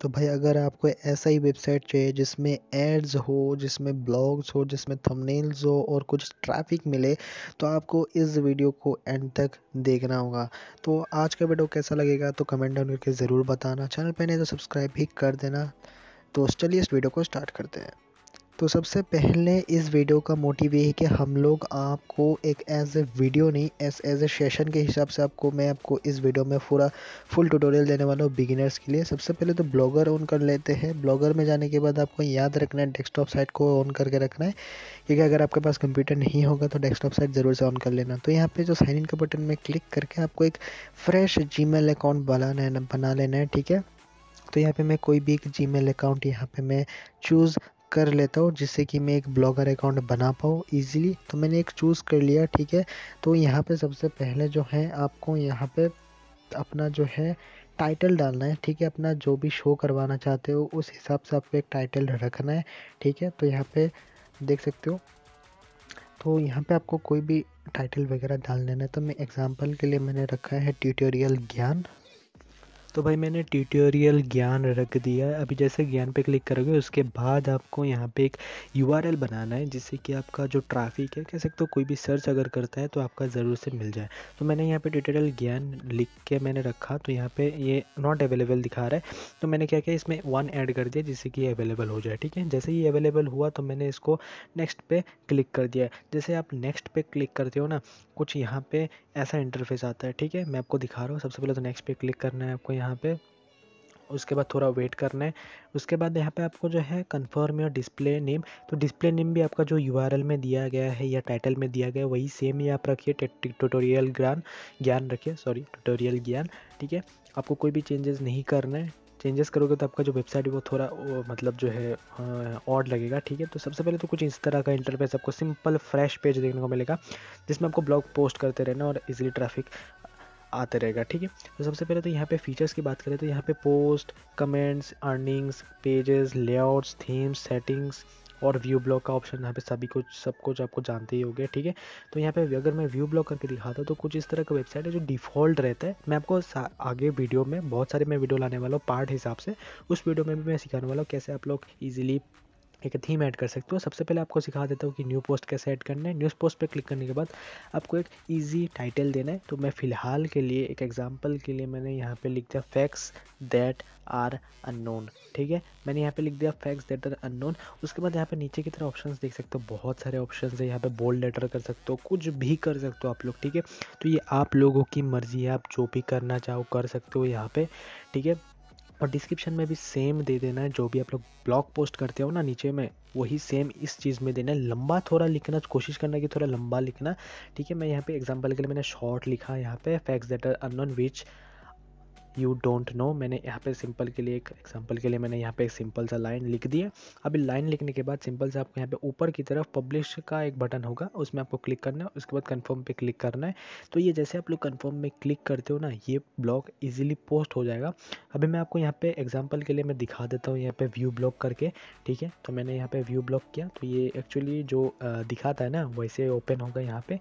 तो भाई अगर आपको ऐसा ही वेबसाइट चाहिए जिसमें एड्स हो जिसमें ब्लॉग्स हो जिसमें थंबनेल्स हो और कुछ ट्रैफिक मिले तो आपको इस वीडियो को एंड तक देखना होगा तो आज का वीडियो कैसा लगेगा तो कमेंट डाउन करके ज़रूर बताना चैनल पर नहीं तो सब्सक्राइब भी कर देना तो चलिए इस वीडियो को स्टार्ट करते हैं तो सबसे पहले इस वीडियो का मोटिव ये है कि हम लोग आपको एक एज ए वीडियो नहीं एज एज ए सेशन के हिसाब से आपको मैं आपको इस वीडियो में पूरा फुल ट्यूटोरियल देने वाला हूँ बिगिनर्स के लिए सबसे पहले तो ब्लॉगर ऑन कर लेते हैं ब्लॉगर में जाने के बाद आपको याद रखना है डेस्कटॉप साइट को ऑन करके रखना है क्योंकि अगर आपके पास कंप्यूटर नहीं होगा तो डेस्कटॉप साइट ज़रूर से ऑन कर लेना तो यहाँ पर जो साइन इन के बटन में क्लिक करके आपको एक फ्रेश जी अकाउंट बनाना है बना लेना है ठीक है तो यहाँ पे मैं कोई भी एक जी अकाउंट यहाँ पे मैं चूज़ कर लेता हूँ जिससे कि मैं एक ब्लॉगर अकाउंट बना पाऊँ ईजिली तो मैंने एक चूज़ कर लिया ठीक है तो यहाँ पे सबसे पहले जो है आपको यहाँ पे अपना जो है टाइटल डालना है ठीक है अपना जो भी शो करवाना चाहते हो उस हिसाब से आपको एक टाइटल रखना है ठीक है तो यहाँ पे देख सकते हो तो यहाँ पे आपको कोई भी टाइटल वगैरह डाल लेना है तो मैं एग्ज़ाम्पल के लिए मैंने रखा है ट्यूटोरियल ज्ञान तो भाई मैंने ट्यूटोरियल ज्ञान रख दिया है अभी जैसे ज्ञान पे क्लिक करोगे उसके बाद आपको यहाँ पे एक यू बनाना है जिससे कि आपका जो ट्रैफिक है कह सकते हो कोई भी सर्च अगर करता है तो आपका ज़रूर से मिल जाए तो मैंने यहाँ पे ट्यूटोरियल ज्ञान लिख के मैंने रखा तो यहाँ पे ये नॉट अवेलेबल दिखा रहा है तो मैंने क्या किया इसमें वन ऐड कर दिया जिससे कि अवेलेबल हो जाए ठीक है जैसे ही अवेलेबल हुआ तो मैंने इसको नेक्स्ट पे क्लिक कर दिया जैसे आप नेक्स्ट पे क्लिक करते हो ना कुछ यहाँ पे ऐसा इंटरफेस आता है ठीक है मैं आपको दिखा रहा हूँ सबसे पहले तो नेक्स्ट पे क्लिक करना है आपको यहाँ यहाँ पे उसके बाद थोड़ा वेट करना है उसके बाद यहाँ पे आपको जो है कंफर्म योर डिस्प्ले नेम तो डिस्प्ले नेम भी आपका जो यूआरएल में दिया गया है या टाइटल में दिया गया है वही सेम ही आप रखिए ट्यूटोरियल ज्ञान ज्ञान रखिए सॉरी ट्यूटोरियल ज्ञान ठीक है आपको कोई भी चेंजेस नहीं करना है चेंजेस करोगे तो आपका जो वेबसाइट है वो थोड़ा वो मतलब जो है ऑड लगेगा ठीक है तो सबसे पहले तो कुछ इस तरह का इंटरफेस आपको सिंपल फ्रेश पेज देखने को मिलेगा जिसमें आपको ब्लॉग पोस्ट करते रहना और इजीली ट्रैफिक आते रहेगा ठीक है तो सबसे पहले तो यहाँ पे फीचर्स की बात करें तो यहाँ पे post comments earnings pages layouts themes settings और व्यू ब्लॉक का ऑप्शन यहाँ पे सभी कुछ सब कुछ आपको जानते ही होंगे ठीक है तो यहाँ पे अगर मैं व्यू ब्लॉक करके दिखाता हूँ तो कुछ इस तरह का वेबसाइट है जो डिफ़ॉल्ट रहता है मैं आपको आगे वीडियो में बहुत सारे मैं वीडियो लाने वाला हूँ पार्ट हिसाब से उस वीडियो में भी मैं सिखाने वाला हूँ कैसे आप लोग ईजिली एक थीम ऐड कर सकते हो सबसे पहले आपको सिखा देता हूँ कि न्यू पोस्ट कैसे ऐड करना है न्यूज़ पोस्ट पर क्लिक करने के बाद आपको एक ईजी टाइटल देना है तो मैं फ़िलहाल के लिए एक एग्जाम्पल के लिए मैंने यहाँ पर लिख दिया फैक्स दैट आर अननोन ठीक है मैंने यहाँ पे लिख दिया फैक्स दैट आर अननोन उसके बाद यहाँ पे नीचे की तरह ऑप्शन देख सकते हो बहुत सारे ऑप्शन है यहाँ पे बोल्ड लेटर कर सकते हो कुछ भी कर सकते हो आप लोग ठीक है तो ये आप लोगों की मर्ज़ी है आप जो भी करना चाहो कर सकते हो यहाँ पे ठीक है और डिस्क्रिप्शन में भी सेम दे देना है जो भी आप लोग ब्लॉग पोस्ट करते हो ना नीचे में वही सेम इस चीज़ में देना है लंबा थोड़ा लिखना कोशिश करना कि थोड़ा लंबा लिखना ठीक है मैं यहाँ पे एग्जांपल के लिए मैंने शॉर्ट लिखा यहाँ पे facts that are unknown which you don't know मैंने यहाँ पे सिंपल के लिए एक एग्जांपल के लिए मैंने यहाँ पे एक सिंपल सा लाइन लिख दिया अभी लाइन लिखने के बाद सिंपल से आपको यहाँ पे ऊपर की तरफ पब्लिश का एक बटन होगा उसमें आपको क्लिक करना है उसके बाद कन्फर्म पर क्लिक करना है तो ये जैसे आप लोग कन्फर्म में क्लिक करते हो ना ये ब्लॉग ईजिली पोस्ट हो जाएगा अभी मैं आपको यहाँ पे एग्जाम्पल के लिए मैं दिखा देता हूँ यहाँ पे व्यू ब्लॉक करके ठीक है तो मैंने यहाँ पे व्यू ब्लॉक किया तो ये एक्चुअली जो दिखाता है ना वैसे ओपन होगा यहाँ पे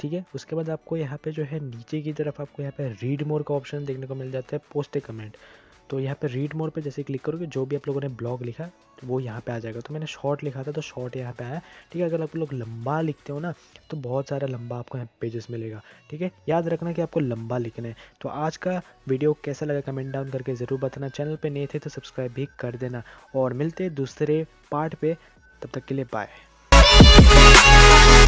ठीक है उसके बाद आपको यहाँ पे जो है नीचे की तरफ आपको यहाँ पे रीड मोर का ऑप्शन देखने को मिल जाता है पोस्ट ए कमेंट तो यहाँ पे रीड मोर पे जैसे क्लिक करोगे जो भी आप लोगों ने ब्लॉग लिखा तो वो यहाँ पे आ जाएगा तो मैंने शॉर्ट लिखा था तो शॉर्ट यहाँ पे आया ठीक है अगर आप लोग लंबा लिखते हो ना तो बहुत सारा लंबा आपको यहाँ पेजेस मिलेगा ठीक है याद रखना कि आपको लंबा लिखना है तो आज का वीडियो कैसा लगा कमेंट डाउन करके ज़रूर बताना चैनल पर नहीं थे तो सब्सक्राइब भी कर देना और मिलते दूसरे पार्ट पर तब तक के लिए बाय